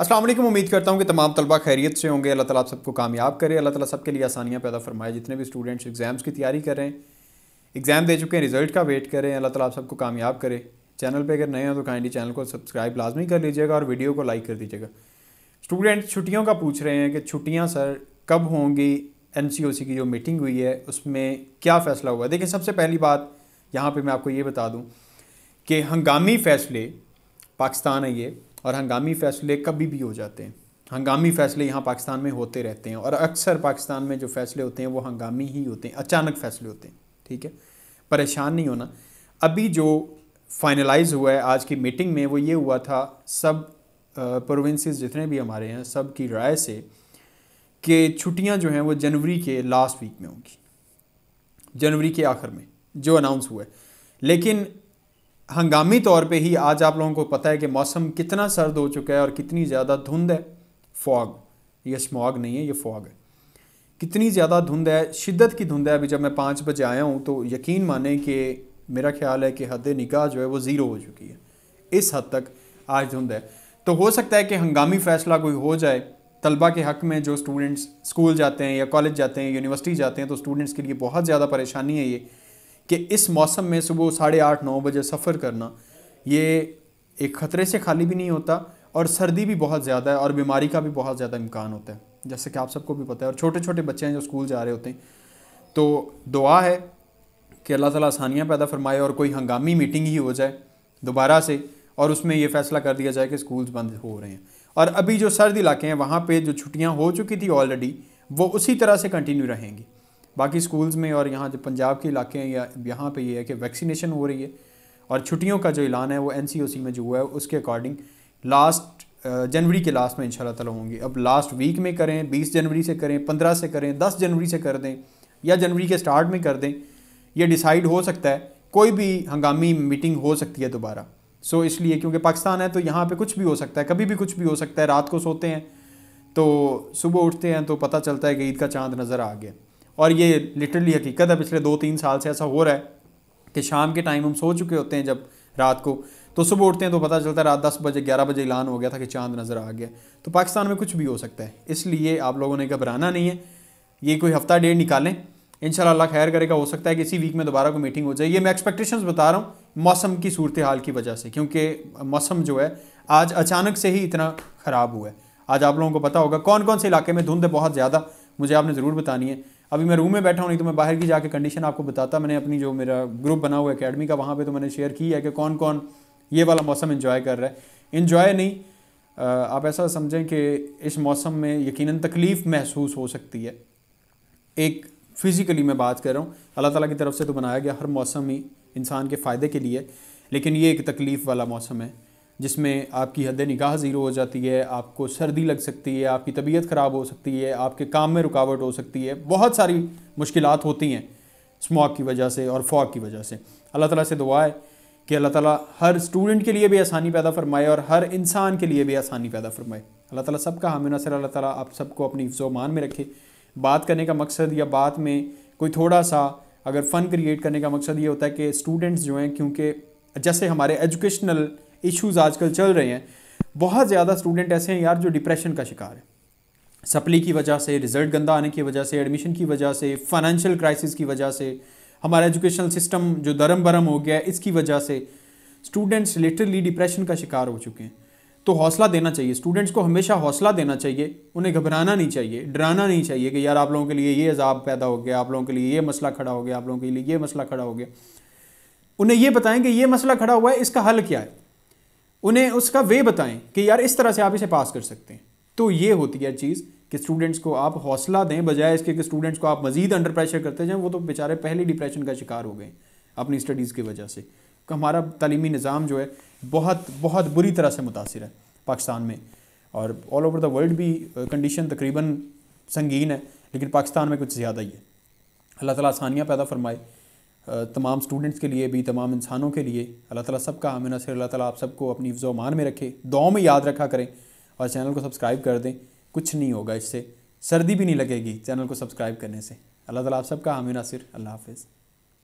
असलम उम्मीद करता हूँ कि तमाम तलबा खैरियत से होंगे अल्लाह ताला आप सबको कामयाब करे अल्लाह ताला सबके लिए आसानियाँ पैदा फरमाए जितने भी स्टूडेंट्स एग्ज़ाम्स की तैयारी कर रहे हैं एग्ज़ाम दे चुके हैं रिज़ल्ट का वेट करें अल्लाह ताला आप सबको कामयाब करे चैनल पे अगर नए हो तो काइंडली चैनल को सब्सक्राइब लाजमी कर लीजिएगा और वीडियो को लाइक कर दीजिएगा स्टूडेंट छुट्टियों का पूछ रहे हैं कि छुट्टियाँ सर कब होंगी एन की जो मीटिंग हुई है उसमें क्या फ़ैसला हुआ देखिए सबसे पहली बात यहाँ पर मैं आपको ये बता दूँ कि हंगामी फ़ैसले पाकिस्तान है ये और हंगामी फैसले कभी भी हो जाते हैं हंगामी फैसले यहाँ पाकिस्तान में होते रहते हैं और अक्सर पाकिस्तान में जो फैसले होते हैं वो हंगामी ही होते हैं अचानक फैसले होते हैं ठीक है परेशान नहीं होना अभी जो फाइनलाइज हुआ है आज की मीटिंग में वो ये हुआ था सब प्रोविंसेस जितने भी हमारे हैं सब की राय से कि छुट्टियां जो हैं वो जनवरी के लास्ट वीक में होंगी जनवरी के आखिर में जो अनाउंस हुआ है लेकिन हंगामी तौर पे ही आज आप लोगों को पता है कि मौसम कितना सर्द हो चुका है और कितनी ज़्यादा धुंध है फॉग ये स्मॉग नहीं है ये फॉग है कितनी ज़्यादा धुंध है शिद्दत की धुंध है अभी जब मैं पाँच बजे आया हूँ तो यकीन माने कि मेरा ख्याल है कि हद निकाह जो है वो ज़ीरो हो चुकी है इस हद तक आज धुंध है तो हो सकता है कि हंगामी फ़ैसला कोई हो जाए तलबा के हक़ में जो स्टूडेंट्स स्कूल जाते हैं या कॉलेज जाते हैं यूनिवर्सिटी जाते हैं तो स्टूडेंट्स के लिए बहुत ज़्यादा परेशानी है ये कि इस मौसम में सुबह साढ़े आठ नौ बजे सफ़र करना ये एक ख़तरे से खाली भी नहीं होता और सर्दी भी बहुत ज़्यादा है और बीमारी का भी बहुत ज़्यादा इम्कान होता है जैसे कि आप सबको भी पता है और छोटे छोटे बच्चे हैं जो स्कूल जा रहे होते हैं तो दुआ है कि अल्लाह ताला आसानियाँ पैदा फरमाए और कोई हंगामी मीटिंग ही हो जाए दोबारा से और उसमें ये फैसला कर दिया जाए कि स्कूल्स बंद हो रहे हैं और अभी जो सर्द इलाके हैं वहाँ पे जो छुट्टियाँ हो चुकी थी ऑलरेडी वो उसी तरह से कंटिन्यू रहेंगी बाकी स्कूल्स में और यहाँ जो पंजाब के इलाके हैं या यहाँ पे ये यह है कि वैक्सीनेशन हो रही है और छुट्टियों का जो ऐलान है वो एन में जो हुआ है उसके अकॉर्डिंग लास्ट जनवरी के लास्ट में इन ताला होंगी अब लास्ट वीक में करें बीस जनवरी से करें पंद्रह से करें दस जनवरी से कर दें या जनवरी के स्टार्ट में कर दें यह डिसाइड हो सकता है कोई भी हंगामी मीटिंग हो सकती है दोबारा सो so, इसलिए क्योंकि पाकिस्तान है तो यहाँ पे कुछ भी हो सकता है कभी भी कुछ भी हो सकता है रात को सोते हैं तो सुबह उठते हैं तो पता चलता है कि ईद का चांद नज़र आ गया और ये लिटरली हकीकत है पिछले दो तीन साल से ऐसा हो रहा है कि शाम के टाइम हम सो चुके होते हैं जब रात को तो सुबह उठते हैं तो पता चलता है रात दस बजे ग्यारह बजे ऐलान हो गया था कि चांद नज़र आ गया तो पाकिस्तान में कुछ भी हो सकता है इसलिए आप लोगों ने घबराना नहीं है ये कोई हफ्ता डेढ़ निकालें इन अल्लाह खैर करेगा हो सकता है कि इसी वीक में दोबारा कोई मीटिंग हो जाए ये मैं एक्सपेक्टेशन बता रहा हूँ मौसम की सूरत हाल की वजह से क्योंकि मौसम जो है आज अचानक से ही इतना ख़राब हुआ है आज आप लोगों को पता होगा कौन कौन से इलाके में धुंध बहुत ज़्यादा मुझे आपने ज़रूर बतानी है अभी मैं रूम में बैठा हूँ नहीं तो मैं बाहर की जाके कंडीशन आपको बताता मैंने अपनी जो मेरा ग्रुप बना हुआ अकेडमी का वहाँ पर तो मैंने शेयर की है कि कौन कौन ये वाला मौसम इन्जॉय कर रहा है इन्जॉय नहीं आप ऐसा समझें कि इस मौसम में यकीनन तकलीफ़ महसूस हो सकती है एक फ़िज़िकली मैं बात कर रहा हूँ अल्लाह ताला की तरफ से तो बनाया गया हर मौसम ही इंसान के फ़ायदे के लिए लेकिन ये एक तकलीफ़ वाला मौसम है जिसमें आपकी हद निगाह ज़ीरो हो जाती है आपको सर्दी लग सकती है आपकी तबीयत ख़राब हो सकती है आपके काम में रुकावट हो सकती है बहुत सारी मुश्किल होती हैं स्मॉक की वजह से और फॉग की वजह से अल्लाह ताला से दुआ है कि अल्लाह ताला हर स्टूडेंट के लिए भी आसानी पैदा फरमाए और हर इंसान के लिए भी आसानी पैदा फरमाए अल्लाह ताला सबका हामिन असर अल्लाह ताला आप सबको अपनी मान में रखे बात करने का मकसद या बात में कोई थोड़ा सा अगर फ़न क्रिएट करने का मकसद ये होता है कि स्टूडेंट्स जो हैं क्योंकि जैसे हमारे एजुकेशनल इश्यूज आजकल चल रहे हैं बहुत ज़्यादा स्टूडेंट ऐसे हैं यार जो डिप्रेशन का शिकार है सप्ली की वजह से रिजल्ट गंदा आने की वजह से एडमिशन की वजह से फाइनेंशियल क्राइसिस की वजह से हमारा एजुकेशनल सिस्टम जो दरम बरम हो गया है इसकी वजह से स्टूडेंट्स लिटरली डिप्रेशन का शिकार हो चुके हैं तो हौसला देना चाहिए स्टूडेंट्स को हमेशा हौसला देना चाहिए उन्हें घबराना नहीं चाहिए डराना नहीं चाहिए कि यार आप लोगों के लिए ये अजाब पैदा हो गया आप लोगों के लिए ये मसला खड़ा हो गया आप लोगों के लिए ये मसला खड़ा हो गया उन्हें ये बताएं कि ये मसला खड़ा हुआ है इसका हल क्या है उन्हें उसका वे बताएं कि यार इस तरह से आप इसे पास कर सकते हैं तो ये होती है चीज़ कि स्टूडेंट्स को आप हौसला दें बजाय इसके कि स्टूडेंट्स को आप मजीद अंडर प्रेशर करते जाएं वो तो बेचारे पहले डिप्रेशन का शिकार हो गए अपनी स्टडीज़ की वजह से हमारा तलीमी निज़ाम जो है बहुत बहुत बुरी तरह से मुतासर है पाकिस्तान में और ऑल ओवर द वर्ल्ड भी कंडीशन तकरीबन संगीन है लेकिन पाकिस्तान में कुछ ज़्यादा ही है अल्लाह ताला आसानियाँ पैदा फरमाए तमाम स्टूडेंट्स के लिए भी तमाम इंसानों के लिए अल्लाह ताला का आमिन असर अल्लाह ताला आप सबको अपनी हिफ्ज़ मान में रखे दुआ में याद रखा करें और चैनल को सब्सक्राइब कर दें कुछ नहीं होगा इससे सर्दी भी नहीं लगेगी चैनल को सब्सक्राइब करने से अल्लाह ताला आप सबका आमिन असर अल्लाह हाफिज़